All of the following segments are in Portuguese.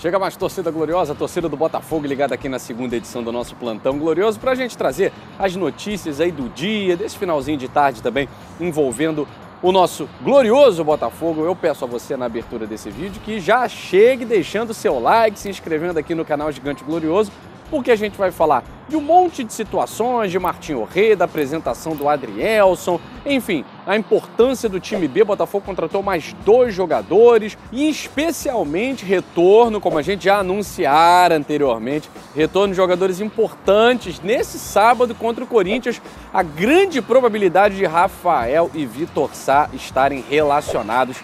Chega mais torcida gloriosa, torcida do Botafogo, ligada aqui na segunda edição do nosso Plantão Glorioso, para a gente trazer as notícias aí do dia, desse finalzinho de tarde também, envolvendo o nosso glorioso Botafogo. Eu peço a você na abertura desse vídeo que já chegue deixando seu like, se inscrevendo aqui no canal Gigante Glorioso porque a gente vai falar de um monte de situações, de Martinho Rê, da apresentação do Adrielson, enfim, a importância do time B, Botafogo contratou mais dois jogadores e especialmente retorno, como a gente já anunciara anteriormente, retorno de jogadores importantes nesse sábado contra o Corinthians, a grande probabilidade de Rafael e Vitor Sá estarem relacionados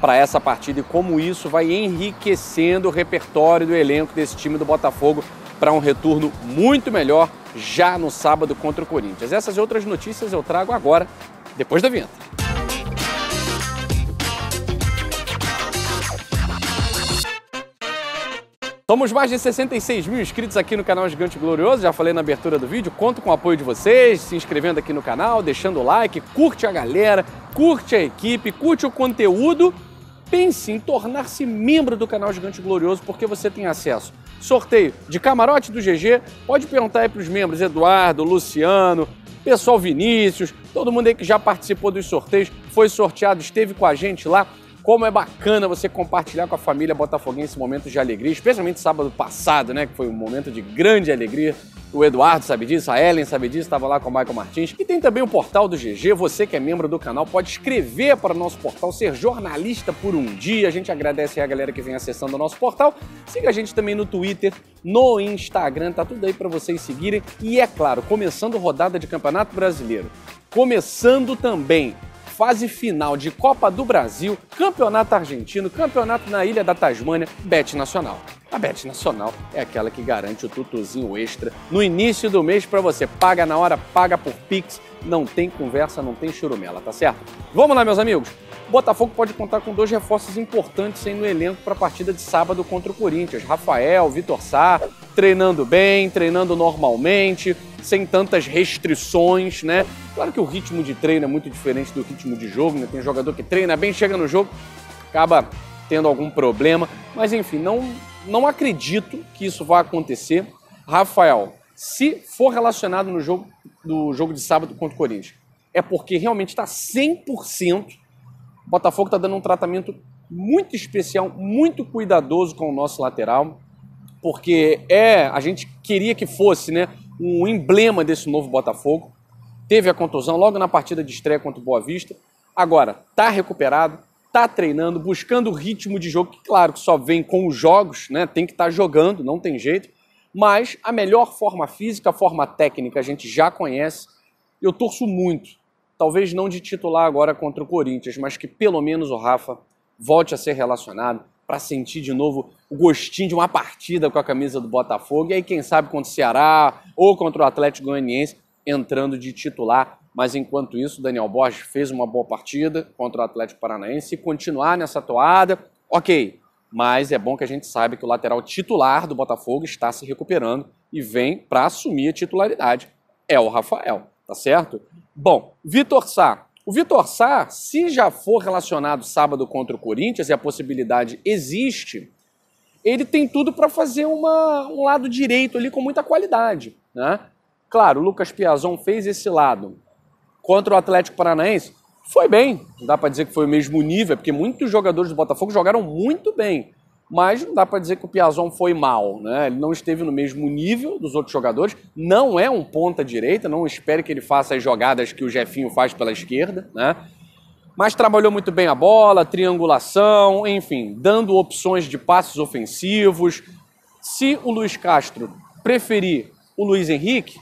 para essa partida e como isso vai enriquecendo o repertório do elenco desse time do Botafogo para um retorno muito melhor já no sábado contra o Corinthians. Essas e outras notícias eu trago agora, depois da vinheta. Somos mais de 66 mil inscritos aqui no canal Gigante Glorioso, já falei na abertura do vídeo. Conto com o apoio de vocês, se inscrevendo aqui no canal, deixando o like, curte a galera, curte a equipe, curte o conteúdo. Pense em tornar-se membro do canal Gigante Glorioso, porque você tem acesso sorteio de camarote do GG. Pode perguntar aí para os membros Eduardo, Luciano, pessoal Vinícius, todo mundo aí que já participou dos sorteios, foi sorteado, esteve com a gente lá. Como é bacana você compartilhar com a família botafoguense momentos de alegria, especialmente sábado passado, né, que foi um momento de grande alegria o Eduardo sabe disso, a Ellen sabe disso, estava lá com o Michael Martins. E tem também o portal do GG. Você que é membro do canal pode escrever para o nosso portal, ser jornalista por um dia. A gente agradece a galera que vem acessando o nosso portal. Siga a gente também no Twitter, no Instagram, tá tudo aí para vocês seguirem. E é claro, começando rodada de Campeonato Brasileiro. Começando também fase final de Copa do Brasil, Campeonato Argentino, Campeonato na Ilha da Tasmânia, Bet Nacional. A Bet Nacional é aquela que garante o tutuzinho extra no início do mês para você. Paga na hora, paga por Pix, não tem conversa, não tem churumela, tá certo? Vamos lá, meus amigos. O Botafogo pode contar com dois reforços importantes aí no elenco para a partida de sábado contra o Corinthians. Rafael, Vitor Sá, treinando bem, treinando normalmente, sem tantas restrições, né? Claro que o ritmo de treino é muito diferente do ritmo de jogo, né? Tem jogador que treina bem, chega no jogo, acaba tendo algum problema, mas enfim, não não acredito que isso vá acontecer. Rafael, se for relacionado no jogo do jogo de sábado contra o Corinthians, é porque realmente está 100%. O Botafogo está dando um tratamento muito especial, muito cuidadoso com o nosso lateral, porque é a gente queria que fosse né, um emblema desse novo Botafogo. Teve a contusão logo na partida de estreia contra o Boa Vista. Agora, está recuperado, tá treinando, buscando o ritmo de jogo, que claro que só vem com os jogos, né? Tem que estar tá jogando, não tem jeito. Mas a melhor forma física, a forma técnica, a gente já conhece. Eu torço muito, talvez não de titular agora contra o Corinthians, mas que pelo menos o Rafa volte a ser relacionado para sentir de novo o gostinho de uma partida com a camisa do Botafogo. E aí, quem sabe, contra o Ceará ou contra o Atlético Goianiense, entrando de titular mas enquanto isso, Daniel Borges fez uma boa partida contra o Atlético Paranaense e continuar nessa toada, ok. Mas é bom que a gente saiba que o lateral titular do Botafogo está se recuperando e vem para assumir a titularidade. É o Rafael, tá certo? Bom, Vitor Sá. O Vitor Sá, se já for relacionado sábado contra o Corinthians, e a possibilidade existe, ele tem tudo para fazer uma, um lado direito ali com muita qualidade. Né? Claro, o Lucas Piazon fez esse lado contra o Atlético Paranaense, foi bem. Não dá para dizer que foi o mesmo nível, é porque muitos jogadores do Botafogo jogaram muito bem. Mas não dá para dizer que o Piazon foi mal, né? Ele não esteve no mesmo nível dos outros jogadores, não é um ponta direita, não espere que ele faça as jogadas que o Jefinho faz pela esquerda, né? Mas trabalhou muito bem a bola, triangulação, enfim, dando opções de passes ofensivos. Se o Luiz Castro preferir o Luiz Henrique,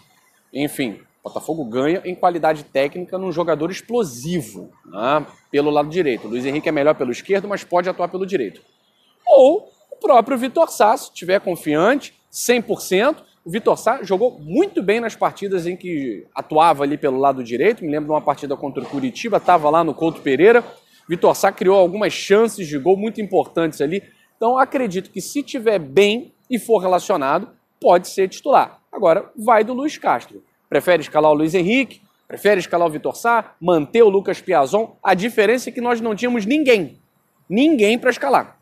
enfim, Botafogo ganha em qualidade técnica num jogador explosivo né? pelo lado direito. O Luiz Henrique é melhor pelo esquerdo, mas pode atuar pelo direito. Ou o próprio Vitor Sá, se estiver confiante, 100%. O Vitor Sá jogou muito bem nas partidas em que atuava ali pelo lado direito. Me lembro de uma partida contra o Curitiba, estava lá no Couto Pereira. Vitor Sá criou algumas chances de gol muito importantes ali. Então acredito que se tiver bem e for relacionado, pode ser titular. Agora vai do Luiz Castro. Prefere escalar o Luiz Henrique, prefere escalar o Vitor Sá, manter o Lucas Piazon. A diferença é que nós não tínhamos ninguém, ninguém para escalar.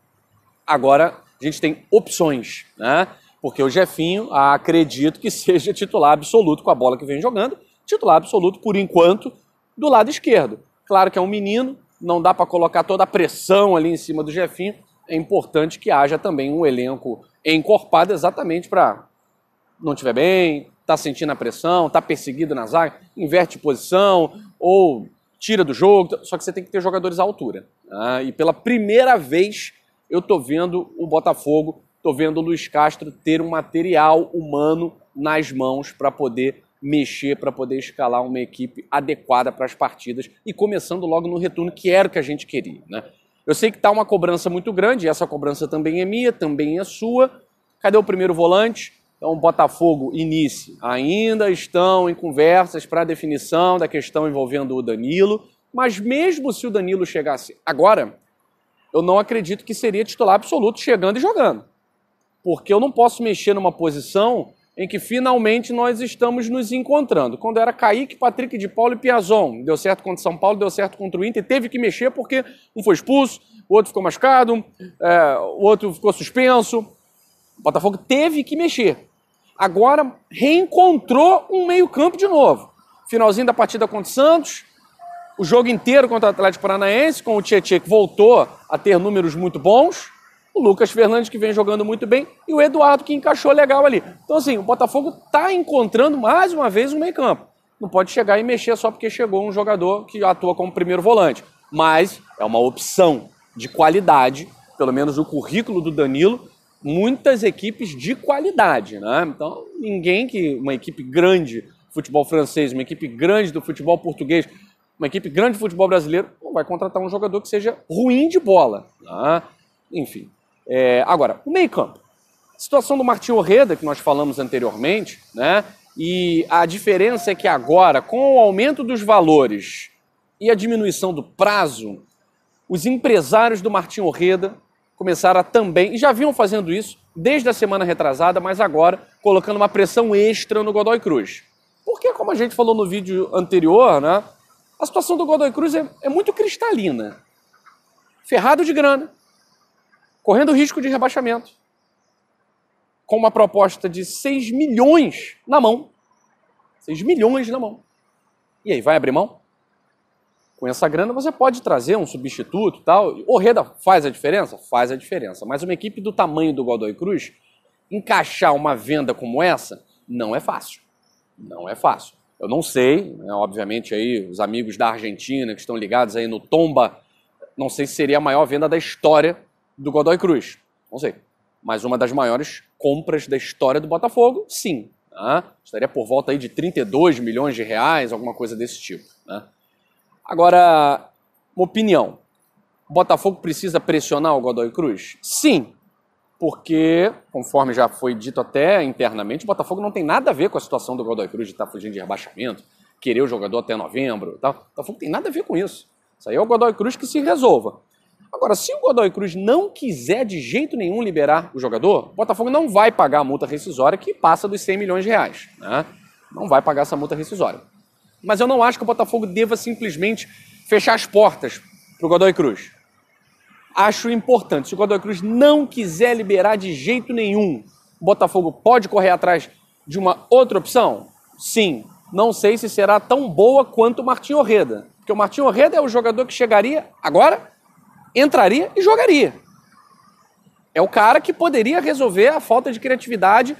Agora a gente tem opções, né? Porque o Jefinho ah, acredito que seja titular absoluto com a bola que vem jogando, titular absoluto por enquanto do lado esquerdo. Claro que é um menino, não dá para colocar toda a pressão ali em cima do Jefinho. É importante que haja também um elenco encorpado exatamente para não tiver bem, está sentindo a pressão, está perseguido na zaga, inverte posição ou tira do jogo. Só que você tem que ter jogadores à altura. Né? E pela primeira vez eu estou vendo o Botafogo, estou vendo o Luiz Castro ter um material humano nas mãos para poder mexer, para poder escalar uma equipe adequada para as partidas e começando logo no retorno, que era o que a gente queria. Né? Eu sei que está uma cobrança muito grande, e essa cobrança também é minha, também é sua. Cadê o primeiro volante? Então, Botafogo e Nice ainda estão em conversas para definição da questão envolvendo o Danilo, mas mesmo se o Danilo chegasse agora, eu não acredito que seria titular absoluto chegando e jogando. Porque eu não posso mexer numa posição em que finalmente nós estamos nos encontrando. Quando era Kaique, Patrick de Paulo e Piazon. Deu certo contra o São Paulo, deu certo contra o Inter. Teve que mexer porque um foi expulso, o outro ficou machucado, é, o outro ficou suspenso. O Botafogo teve que mexer. Agora reencontrou um meio-campo de novo. Finalzinho da partida contra o Santos, o jogo inteiro contra o Atlético Paranaense, com o Tietchan que voltou a ter números muito bons, o Lucas Fernandes que vem jogando muito bem e o Eduardo que encaixou legal ali. Então assim, o Botafogo está encontrando mais uma vez um meio campo. Não pode chegar e mexer só porque chegou um jogador que atua como primeiro volante. Mas é uma opção de qualidade, pelo menos o currículo do Danilo, muitas equipes de qualidade, né? Então, ninguém que uma equipe grande do futebol francês, uma equipe grande do futebol português, uma equipe grande do futebol brasileiro não vai contratar um jogador que seja ruim de bola, né? Enfim. É, agora, o meio-campo. A situação do Martin Orreda, que nós falamos anteriormente, né? E a diferença é que agora, com o aumento dos valores e a diminuição do prazo, os empresários do Martin Orreda começaram a também, e já vinham fazendo isso desde a semana retrasada, mas agora colocando uma pressão extra no Godoy Cruz. Porque, como a gente falou no vídeo anterior, né, a situação do Godoy Cruz é, é muito cristalina. Ferrado de grana, correndo risco de rebaixamento, com uma proposta de 6 milhões na mão. 6 milhões na mão. E aí, vai abrir mão? com essa grana você pode trazer um substituto tal. O Reda faz a diferença? Faz a diferença. Mas uma equipe do tamanho do Godoy Cruz, encaixar uma venda como essa, não é fácil. Não é fácil. Eu não sei, né, obviamente aí os amigos da Argentina que estão ligados aí no Tomba, não sei se seria a maior venda da história do Godoy Cruz. Não sei. Mas uma das maiores compras da história do Botafogo, sim. Né? Estaria por volta aí de 32 milhões de reais, alguma coisa desse tipo. Né? Agora, uma opinião. O Botafogo precisa pressionar o Godoy Cruz? Sim, porque, conforme já foi dito até internamente, o Botafogo não tem nada a ver com a situação do Godoy Cruz de estar tá fugindo de rebaixamento, querer o jogador até novembro. Tá? O Botafogo tem nada a ver com isso. Isso aí é o Godoy Cruz que se resolva. Agora, se o Godoy Cruz não quiser de jeito nenhum liberar o jogador, o Botafogo não vai pagar a multa rescisória que passa dos 100 milhões de reais. Né? Não vai pagar essa multa rescisória. Mas eu não acho que o Botafogo deva simplesmente fechar as portas para o Godoy Cruz. Acho importante. Se o Godoy Cruz não quiser liberar de jeito nenhum, o Botafogo pode correr atrás de uma outra opção? Sim. Não sei se será tão boa quanto o Martinho Orreda. Porque o Martinho Orreda é o jogador que chegaria agora, entraria e jogaria. É o cara que poderia resolver a falta de criatividade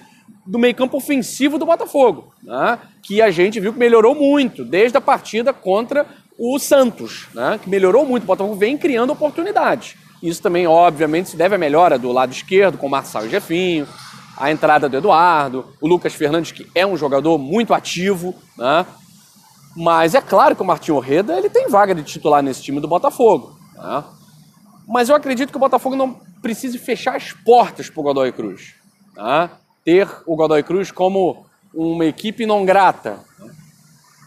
do meio-campo ofensivo do Botafogo, né? que a gente viu que melhorou muito desde a partida contra o Santos, né? que melhorou muito. O Botafogo vem criando oportunidades. Isso também, obviamente, se deve à melhora do lado esquerdo, com o Marçal e Jefinho, a entrada do Eduardo, o Lucas Fernandes, que é um jogador muito ativo, né? Mas é claro que o Martin Orreda ele tem vaga de titular nesse time do Botafogo. Né? Mas eu acredito que o Botafogo não precise fechar as portas para o Godoy Cruz. Né? ter o Godoy Cruz como uma equipe não grata.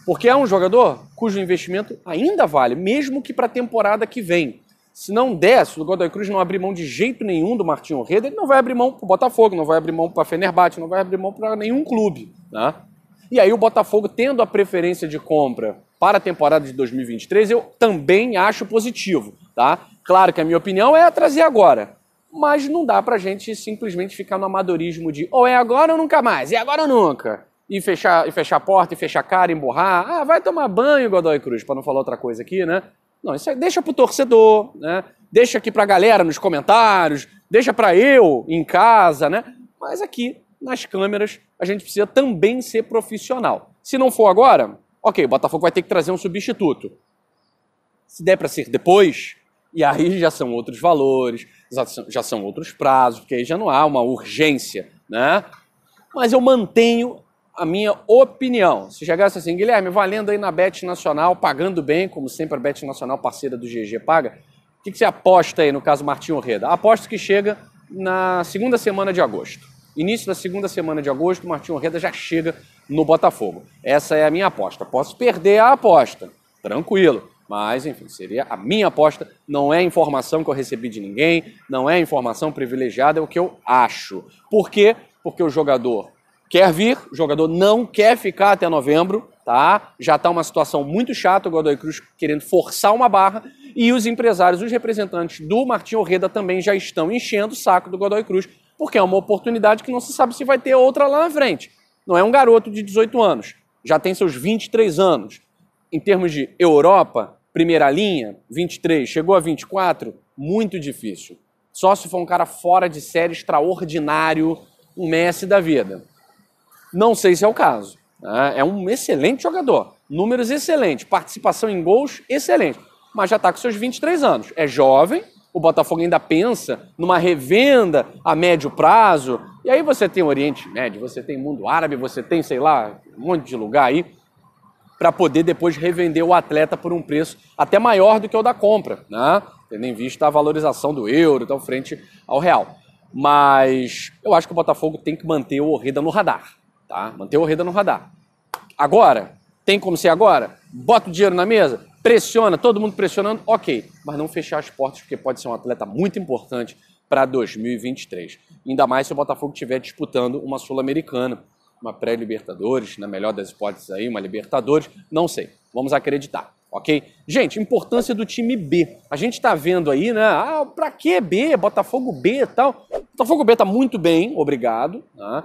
Porque é um jogador cujo investimento ainda vale, mesmo que para a temporada que vem. Se não der, se o Godoy Cruz não abrir mão de jeito nenhum do Martinho Reda, ele não vai abrir mão para o Botafogo, não vai abrir mão para Fenerbahçe, não vai abrir mão para nenhum clube. Né? E aí o Botafogo, tendo a preferência de compra para a temporada de 2023, eu também acho positivo. Tá? Claro que a minha opinião é trazer agora mas não dá para gente simplesmente ficar no amadorismo de ou é agora ou nunca mais, é agora ou nunca. E fechar, e fechar a porta, e fechar a cara, emburrar. Ah, vai tomar banho, Godoy Cruz, para não falar outra coisa aqui, né? Não, isso aí é, deixa pro torcedor, né? Deixa aqui pra galera nos comentários, deixa para eu em casa, né? Mas aqui, nas câmeras, a gente precisa também ser profissional. Se não for agora, ok, o Botafogo vai ter que trazer um substituto. Se der para ser depois, e aí já são outros valores, já são outros prazos, porque aí já não há uma urgência, né? Mas eu mantenho a minha opinião. Se chegasse assim, Guilherme, valendo aí na Bet Nacional, pagando bem, como sempre a Bet Nacional, parceira do GG, paga, o que, que você aposta aí, no caso Martinho Reda? Aposto que chega na segunda semana de agosto. Início da segunda semana de agosto, Martinho Reda já chega no Botafogo. Essa é a minha aposta. Posso perder a aposta, tranquilo. Mas, enfim, seria a minha aposta. Não é informação que eu recebi de ninguém, não é informação privilegiada, é o que eu acho. Por quê? Porque o jogador quer vir, o jogador não quer ficar até novembro, tá? Já está uma situação muito chata, o Godoy Cruz querendo forçar uma barra, e os empresários, os representantes do Martin Orreda também já estão enchendo o saco do Godoy Cruz, porque é uma oportunidade que não se sabe se vai ter outra lá na frente. Não é um garoto de 18 anos, já tem seus 23 anos. Em termos de Europa, primeira linha, 23, chegou a 24, muito difícil. Só se for um cara fora de série, extraordinário, um Messi da vida. Não sei se é o caso. Né? É um excelente jogador. Números excelentes, participação em gols excelente. Mas já está com seus 23 anos. É jovem, o Botafogo ainda pensa numa revenda a médio prazo. E aí você tem Oriente Médio, você tem mundo árabe, você tem, sei lá, um monte de lugar aí para poder depois revender o atleta por um preço até maior do que o da compra, né? tendo em vista a valorização do euro então, frente ao real. Mas eu acho que o Botafogo tem que manter o Orreda no radar. Tá? Manter o Orreda no radar. Agora, tem como ser agora? Bota o dinheiro na mesa, pressiona, todo mundo pressionando, ok. Mas não fechar as portas, porque pode ser um atleta muito importante para 2023. Ainda mais se o Botafogo estiver disputando uma Sul-Americana uma pré-Libertadores, na melhor das hipóteses aí, uma Libertadores, não sei. Vamos acreditar, ok? Gente, importância do time B. A gente está vendo aí, né? Ah, pra que B? Botafogo B e tal. Botafogo B está muito bem, obrigado. Né?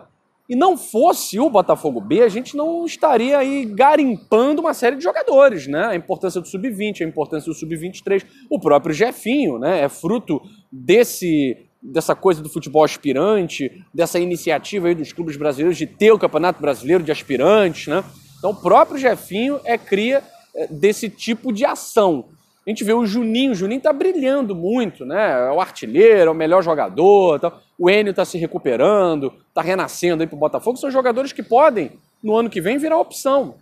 E não fosse o Botafogo B, a gente não estaria aí garimpando uma série de jogadores, né? A importância do sub-20, a importância do sub-23, o próprio Jefinho, né? É fruto desse dessa coisa do futebol aspirante, dessa iniciativa aí dos clubes brasileiros de ter o Campeonato Brasileiro de Aspirantes, né? Então, o próprio Jefinho é cria é, desse tipo de ação. A gente vê o Juninho, o Juninho tá brilhando muito, né? É o artilheiro, é o melhor jogador, tá... o Enio tá se recuperando, tá renascendo aí pro Botafogo, são jogadores que podem, no ano que vem, virar opção.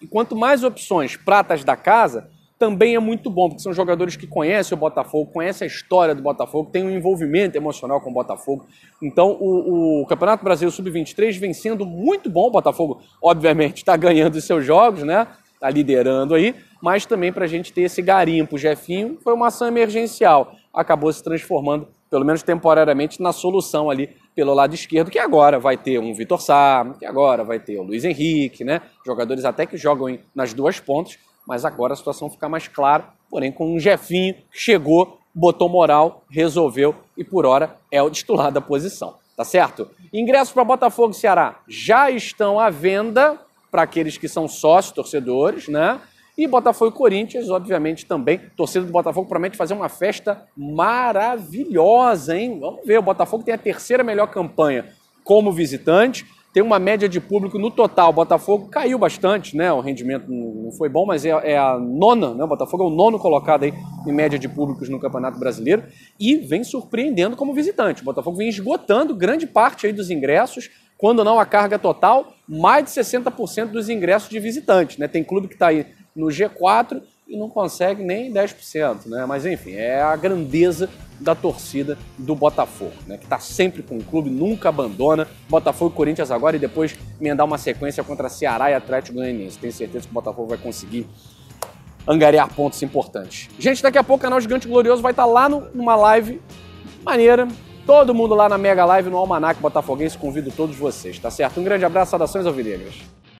E quanto mais opções pratas da casa, também é muito bom, porque são jogadores que conhecem o Botafogo, conhecem a história do Botafogo, têm um envolvimento emocional com o Botafogo. Então, o, o Campeonato Brasileiro Sub-23 vem sendo muito bom. O Botafogo, obviamente, está ganhando os seus jogos, né? Está liderando aí, mas também para a gente ter esse garimpo. O Jefinho foi uma ação emergencial, acabou se transformando, pelo menos temporariamente, na solução ali pelo lado esquerdo, que agora vai ter um Vitor Sá, que agora vai ter o Luiz Henrique, né? Jogadores até que jogam nas duas pontas, mas agora a situação fica mais clara, porém com um Jefinho que chegou, botou moral, resolveu e por hora é o titular da posição, tá certo? Ingressos para Botafogo e Ceará já estão à venda para aqueles que são sócios, torcedores, né? E Botafogo e Corinthians, obviamente, também. Torcida do Botafogo promete fazer uma festa maravilhosa, hein? Vamos ver, o Botafogo tem a terceira melhor campanha como visitante tem uma média de público no total. O Botafogo caiu bastante, né? O rendimento não foi bom, mas é, é, a nona, né? O Botafogo é o nono colocado aí em média de públicos no Campeonato Brasileiro e vem surpreendendo como visitante. O Botafogo vem esgotando grande parte aí dos ingressos, quando não a carga total, mais de 60% dos ingressos de visitantes, né? Tem clube que está aí no G4 e não consegue nem 10%, né? Mas enfim, é a grandeza da torcida do Botafogo, né? Que está sempre com o clube, nunca abandona. Botafogo e Corinthians agora e depois emendar uma sequência contra Ceará e Atlético Goianiense. Tenho certeza que o Botafogo vai conseguir angariar pontos importantes. Gente, daqui a pouco o canal Gigante Glorioso vai estar tá lá no, numa live maneira. Todo mundo lá na Mega Live no Almanac Botafoguense. Convido todos vocês, tá certo? Um grande abraço, saudações alvinegras.